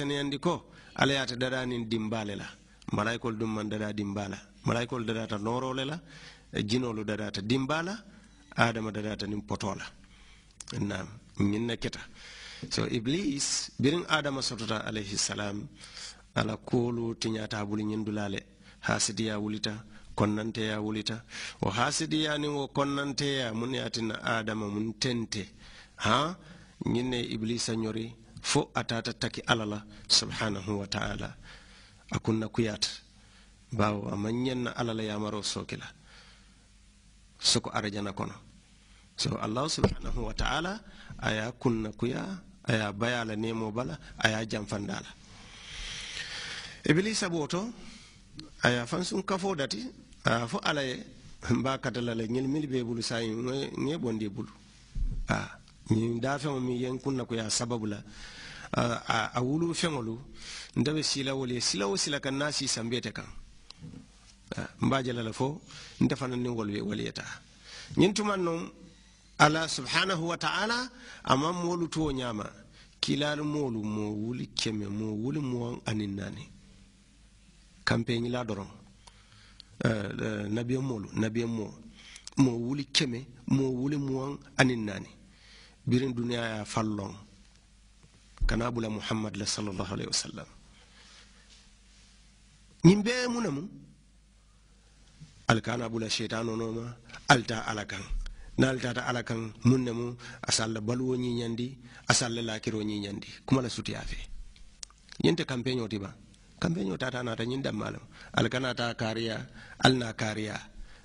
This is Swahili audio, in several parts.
tani andi ko ala yata daɗanin dimbale la malaykol ɗumman daɗa dimbala malaykol daɗata norole la jinolu daɗata dimbala adama daɗata nin potola nam ñinne keta so iblis birin adama sotota alayhi salam ala koolu tiñata buli ñindulale ha sidiya wulita konnanteya wulita o ha sidiya nin o konnanteya mun yatinna adama mun tente ha ñinne iblisa ñori fo atata taki ala la subhanahu wa ta'ala akunna kuyata bawo amanyanna ala la yamaro sokila soko arajana kono so allah subhanahu wa ta'ala aya kunna kuya aya bayala nemo bala aya jamfandala iblisa boto aya fansun kafo dati aya fo ala ye mba katala la ñilmil be bulu sayi ŋe bondi bulu ah ñiŋ daafeŋo miŋ ye n kunna ko ye a sababu la a wulu feŋolu nte be sila wolu ye sila wo sila kaŋ naŋ a sii kaŋ n be a la fo nte fanaŋ niŋ wolu be wolu ye taa ñiŋ tumaŋ noŋ ala subhanahu wa taala a maŋ moolu tuwo ñaama kilaalu moolu moo wuli keme moo wuli muwaŋ aniŋ naani kampeñila doroŋ nabiyeŋ moolu nabiyeŋ moo moo wuli keme moo wuli muwaŋ aniŋ naani birin ya fallon kana bula muhammad la sallallahu alaihi wasallam yin bee muna ne mu alkana bula sheitano noma alta ala kan na alta ala kan mun ne mu asalla balwo ñiñandi asalla lakiro ñiñandi kuma la sutiya fe ta campagne oti ba ta na ta nata ñin alkana ta kariya alna kariya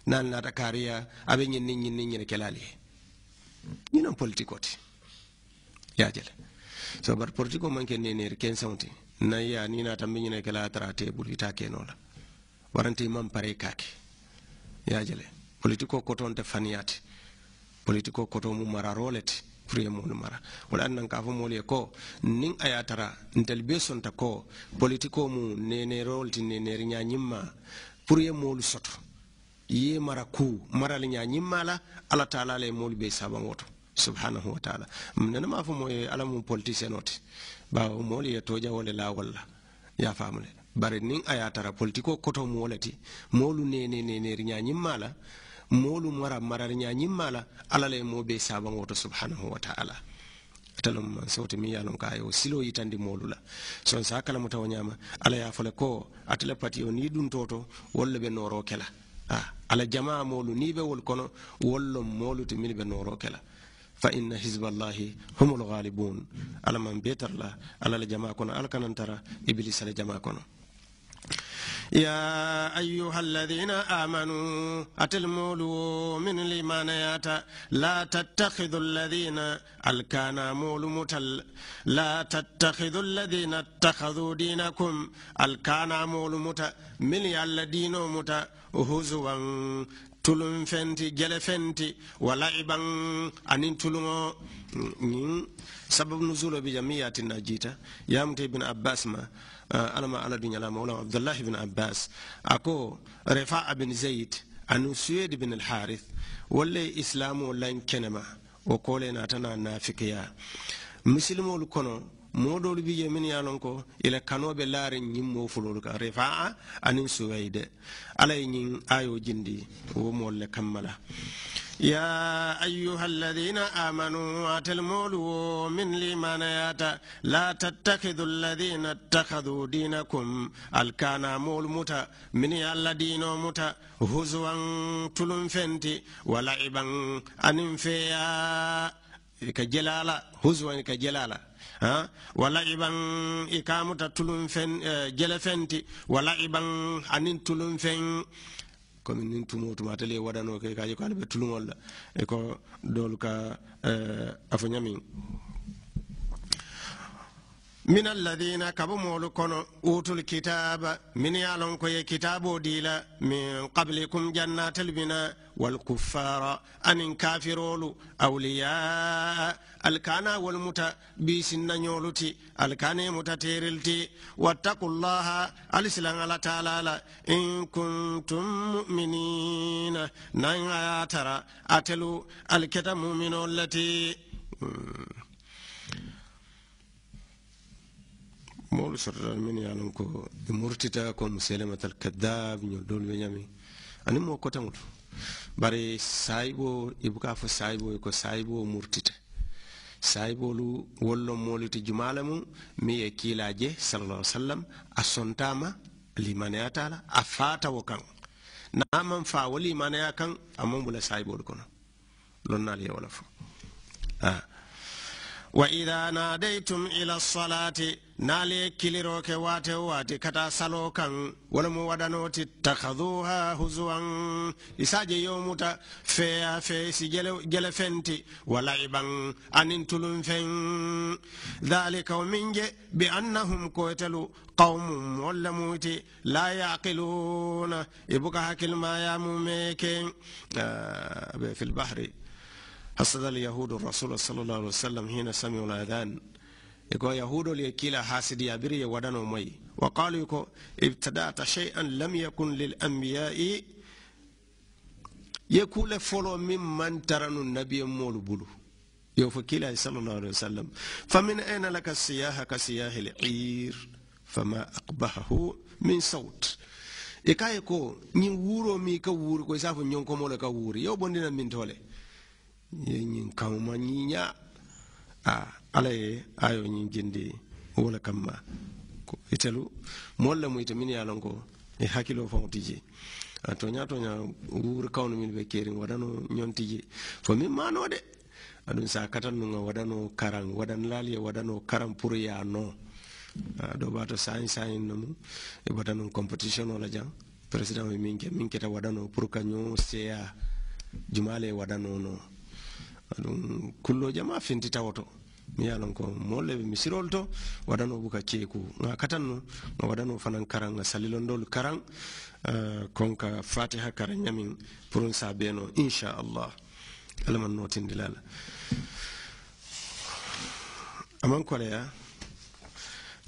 na alna ta kariya abe yin ni yin ni ñene kelali ñinan politiko ya yajele so bar politiko manke ken kensawti na ya ni na tambi ñina kela tara tebul ita no la waranti man pare kake yajele politiko kotonte faniyati politiko koto mu mara rolet pour ye moolu mara wala nan ka fo mo le ko nin aya tara ntelu be sonta ko politiko mu nenerol ti nya nyimma pour ye lu soto ye mara ku mara le ñañimma la ala taala la moolu be sabaŋo to subhanahu wa taala nana ma fo mo ye eh, ala mu politicien o ti bawo moolu ye tojawo le lawol la ya faamu le bari niŋ a ye tara politiko koto moo le ti moolu neneneneeri ñañimma la moolu mara marari ñañimma la ala la ye moo be sabaŋo to subhanahu wa taala talon man sauti mi yalon ka yo silo yitandi molula son sa kala mutawo nyama ala ya fole ko atele on yidun toto wolle noro kela Ah, ala jamaa moolu niŋ be wolu kono wollo loŋ moolu ti minnu be nooroo ke la fa inna hizballahi humul ghalibun ala man be tara la ala la jamaa kono ala kanantara iblis la jamaa kono يا أيها الذين آمنوا أتلمولوا من الإيمانيات لا تتخذوا الذين الكانا مول متل لا تتخذوا الذين اتخذوا دينكم الكانا مول مت من يال دينو متل هزوا tulum fenti jele fenti wala iban anin tulungo sabab nuzulo bi jamiyatin najita yamte ibn abbas ma alama ala dunya la mawla abdullah ibn abbas ako rifa'a bin zaid anu suwaid bin al-harith walla islamu lan kenema o kole na tana nafikiya muslimol kono moɗolu bije min ye lon ko ila kanoɓe laare ñin mofulolu ka rifaa anin suwayde ala ye ñin ayo jindi wo moolu le kammala يا أيها الذين آمنوا أتلمولوا من لمنيات لا تتخذوا الذين اتخذوا دينكم الكانا مول متى من يالا دينو متى هزوا تلون فنتي ولعبا أنفيا كجلالا هزوا كجلالا wala iban ikamuta tulum fen eh, jele fenti wala iban anin tulum fen komi nin tumo tumatale waɗano ke kaji ko alaɓe tulumol la e ko dol ka eh, afo ñamin min alladina kabo molu kono wutul kitaba min yalon ko ye kitabo dila min qablikum jannatal mina walkuffara anin kafirolu awliyaa alkana wol muta bisinnañoluti alkane muta terilti wattakullaha alisilan ala talala in kuntum muminina nan ayatara atelu alketa muminol lati hmm. moolu sotota minnu ye a loŋ ko i murtita ko muselematal kadab ñol doolu be ñami aniŋ moo kotaŋolu bari saayiboo i buka fo saayiboo ye ko saayiboo murtita saayiboolu wolu lo moolu ti jumaa lemu miŋ ye kiilaa je sallallahu sallam a sontaama limaneyata la a faata wo kaŋ naa maŋ faa wo limaneya kaŋ a maŋ bula saayiboolu kono lonnaalu ye wo la fo ah. وإذا ناديتم إلى الصلاة نالي كيلروك واتي واتي كتا سالو ولمو ولم ودانوتي اتخذوها هزوا إساجي يوموتا فيا فيسي جل فنتي ولعبا أن تلون ذلك ومنجي بأنهم كوتلوا قوم مولموتي لا يعقلون إبوكا هكل ما يامو ميكين آه في البحر حسد اليهود الرسول صلى الله عليه وسلم حين سمعوا الأذان يقول يهود ليكيلا حاسد بري ودن ومي وقالوا يقول ابتدأت شيئا لم يكن للأنبياء يقول فلو ممن ترن النبي مول بلو يوفكيلا صلى الله عليه وسلم فمن أين لك السياحة كسياح العير فما أقبحه من صوت ikaye ko ñin wuuro mi ka wuuri ko isaafo ñonkomo le ka wuuri yow bondina min tole ñin kawma ñiña a ala ye ayo ñin jindi wo le kamma itelu moolu lemu ite minnu ye a lon ko i hakkiloo faŋo ti je toña toña wuuri kawnu minnu be keeriŋ wadano ñoŋ ti je fo miŋ maanoo de aduŋ sa katan nuŋa wadano karaŋ wadan ye wadano karaŋ puru ye a noo doo baa saayiŋ saayiŋ nomu i bota nuŋ competitionoo la jaŋ président ye miŋ ke miŋ keta wadano pour ka ñoo seeyaa jumaa le ye wadanoo noo ɗum kulloje ma fenti tawoto mi yalon ko molleɓe mi sirol to waɗano buka ceeku ga katanno ga waɗano fanan karan ga salilondol karan eh, konka fatiha kara ñamin pourum sabeno inchallah alaman notindilala aman koleya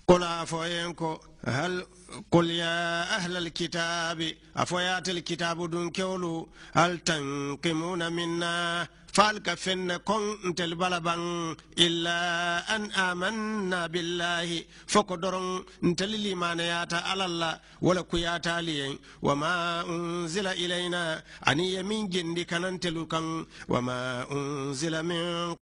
kola foyen ko hal qul ya ahla alkitabi afoyatel kitabu dun kewlu hal tankimuna minna فالك فن كنت البلبان إلا أن آمنا بالله فقدرن نتللي ما نياتا على الله ولا كياتا لي وما أنزل إلينا أن يمين جندي كان وما أنزل من